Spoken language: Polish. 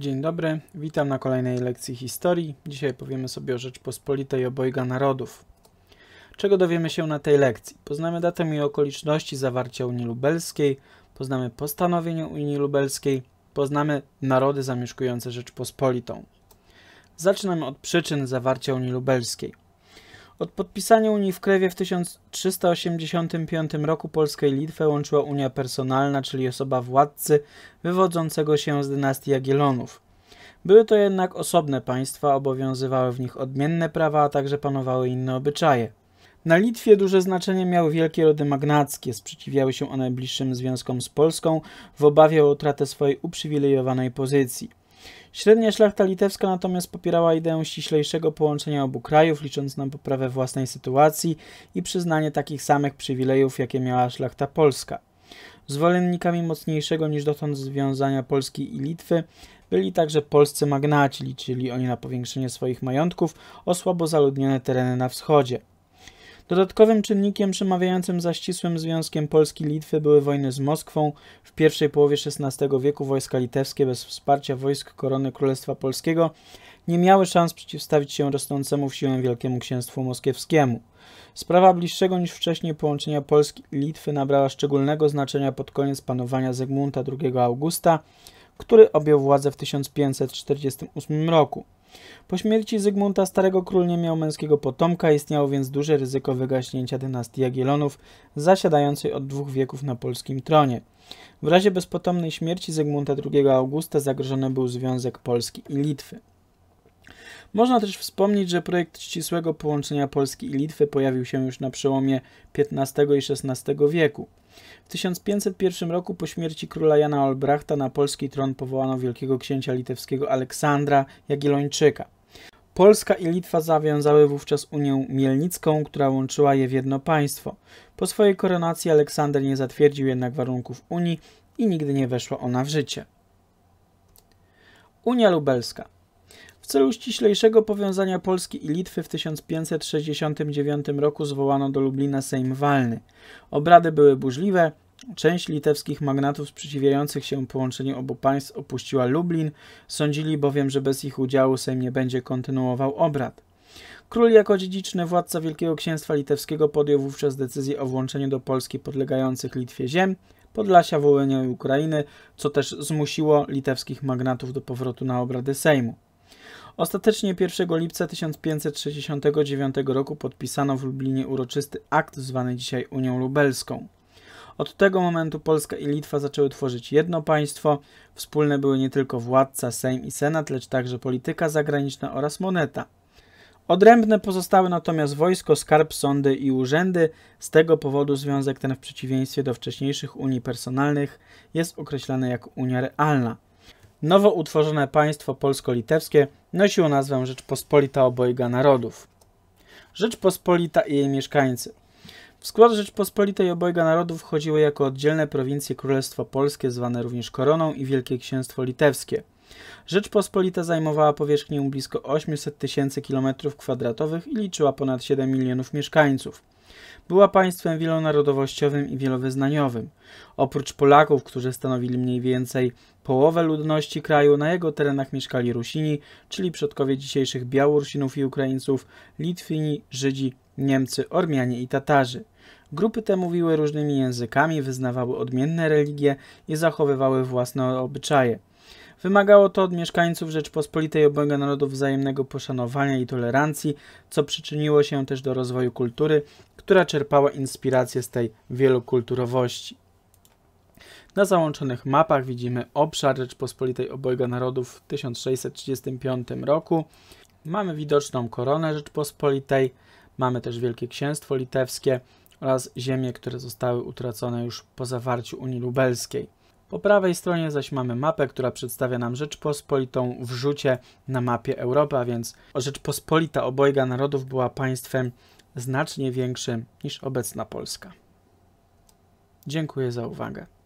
Dzień dobry, witam na kolejnej lekcji historii. Dzisiaj powiemy sobie o Rzeczpospolitej obojga narodów. Czego dowiemy się na tej lekcji? Poznamy datę i okoliczności zawarcia Unii Lubelskiej, poznamy postanowienie Unii Lubelskiej, poznamy narody zamieszkujące Rzeczpospolitą. Zaczynamy od przyczyn zawarcia Unii Lubelskiej. Od podpisania Unii w Krewie w 1385 roku Polskę i Litwę łączyła Unia Personalna, czyli osoba władcy wywodzącego się z dynastii Jagiellonów. Były to jednak osobne państwa, obowiązywały w nich odmienne prawa, a także panowały inne obyczaje. Na Litwie duże znaczenie miały wielkie rody magnackie, sprzeciwiały się one bliższym związkom z Polską w obawie o utratę swojej uprzywilejowanej pozycji. Średnia szlachta litewska natomiast popierała ideę ściślejszego połączenia obu krajów, licząc na poprawę własnej sytuacji i przyznanie takich samych przywilejów, jakie miała szlachta polska. Zwolennikami mocniejszego niż dotąd związania Polski i Litwy byli także polscy magnaci, liczyli oni na powiększenie swoich majątków o słabo zaludnione tereny na wschodzie. Dodatkowym czynnikiem przemawiającym za ścisłym związkiem Polski-Litwy były wojny z Moskwą. W pierwszej połowie XVI wieku wojska litewskie bez wsparcia wojsk korony Królestwa Polskiego nie miały szans przeciwstawić się rosnącemu w siłę Wielkiemu Księstwu Moskiewskiemu. Sprawa bliższego niż wcześniej połączenia Polski i Litwy nabrała szczególnego znaczenia pod koniec panowania Zygmunta II Augusta, który objął władzę w 1548 roku. Po śmierci Zygmunta Starego Król nie miał męskiego potomka, istniało więc duże ryzyko wygaśnięcia dynastii Jagiellonów zasiadającej od dwóch wieków na polskim tronie. W razie bezpotomnej śmierci Zygmunta II Augusta zagrożony był Związek Polski i Litwy. Można też wspomnieć, że projekt ścisłego połączenia Polski i Litwy pojawił się już na przełomie XV i XVI wieku. W 1501 roku po śmierci króla Jana Olbrachta na polski tron powołano wielkiego księcia litewskiego Aleksandra Jagiellończyka. Polska i Litwa zawiązały wówczas Unię Mielnicką, która łączyła je w jedno państwo. Po swojej koronacji Aleksander nie zatwierdził jednak warunków Unii i nigdy nie weszła ona w życie. Unia Lubelska w celu ściślejszego powiązania Polski i Litwy w 1569 roku zwołano do Lublina Sejm Walny. Obrady były burzliwe, Część litewskich magnatów sprzeciwiających się połączeniu obu państw opuściła Lublin, sądzili bowiem, że bez ich udziału Sejm nie będzie kontynuował obrad. Król jako dziedziczny władca Wielkiego Księstwa Litewskiego podjął wówczas decyzję o włączeniu do Polski podlegających Litwie ziem, Podlasia, Wołynia i Ukrainy, co też zmusiło litewskich magnatów do powrotu na obrady Sejmu. Ostatecznie 1 lipca 1569 roku podpisano w Lublinie uroczysty akt zwany dzisiaj Unią Lubelską. Od tego momentu Polska i Litwa zaczęły tworzyć jedno państwo. Wspólne były nie tylko władca, Sejm i Senat, lecz także polityka zagraniczna oraz moneta. Odrębne pozostały natomiast wojsko, skarb, sądy i urzędy. Z tego powodu związek ten w przeciwieństwie do wcześniejszych unii personalnych jest określany jako Unia Realna. Nowo utworzone państwo polsko-litewskie nosiło nazwę Rzeczpospolita Obojga Narodów. Rzeczpospolita i jej mieszkańcy – w skład Rzeczpospolitej obojga narodów wchodziły jako oddzielne prowincje Królestwo Polskie, zwane również Koroną i Wielkie Księstwo Litewskie. Rzeczpospolita zajmowała powierzchnię blisko 800 tysięcy km2 i liczyła ponad 7 milionów mieszkańców. Była państwem wielonarodowościowym i wielowyznaniowym. Oprócz Polaków, którzy stanowili mniej więcej Połowę ludności kraju na jego terenach mieszkali Rusini, czyli przodkowie dzisiejszych Białorusinów i Ukraińców, Litwini, Żydzi, Niemcy, Ormianie i Tatarzy. Grupy te mówiły różnymi językami, wyznawały odmienne religie i zachowywały własne obyczaje. Wymagało to od mieszkańców Rzeczpospolitej obojga narodów wzajemnego poszanowania i tolerancji, co przyczyniło się też do rozwoju kultury, która czerpała inspirację z tej wielokulturowości. Na załączonych mapach widzimy obszar Rzeczpospolitej Obojga Narodów w 1635 roku. Mamy widoczną koronę Rzeczpospolitej, mamy też Wielkie Księstwo Litewskie oraz ziemie, które zostały utracone już po zawarciu Unii Lubelskiej. Po prawej stronie zaś mamy mapę, która przedstawia nam Rzeczpospolitą w rzucie na mapie Europy, a więc Rzeczpospolita obojga narodów była państwem znacznie większym niż obecna Polska. Dziękuję za uwagę.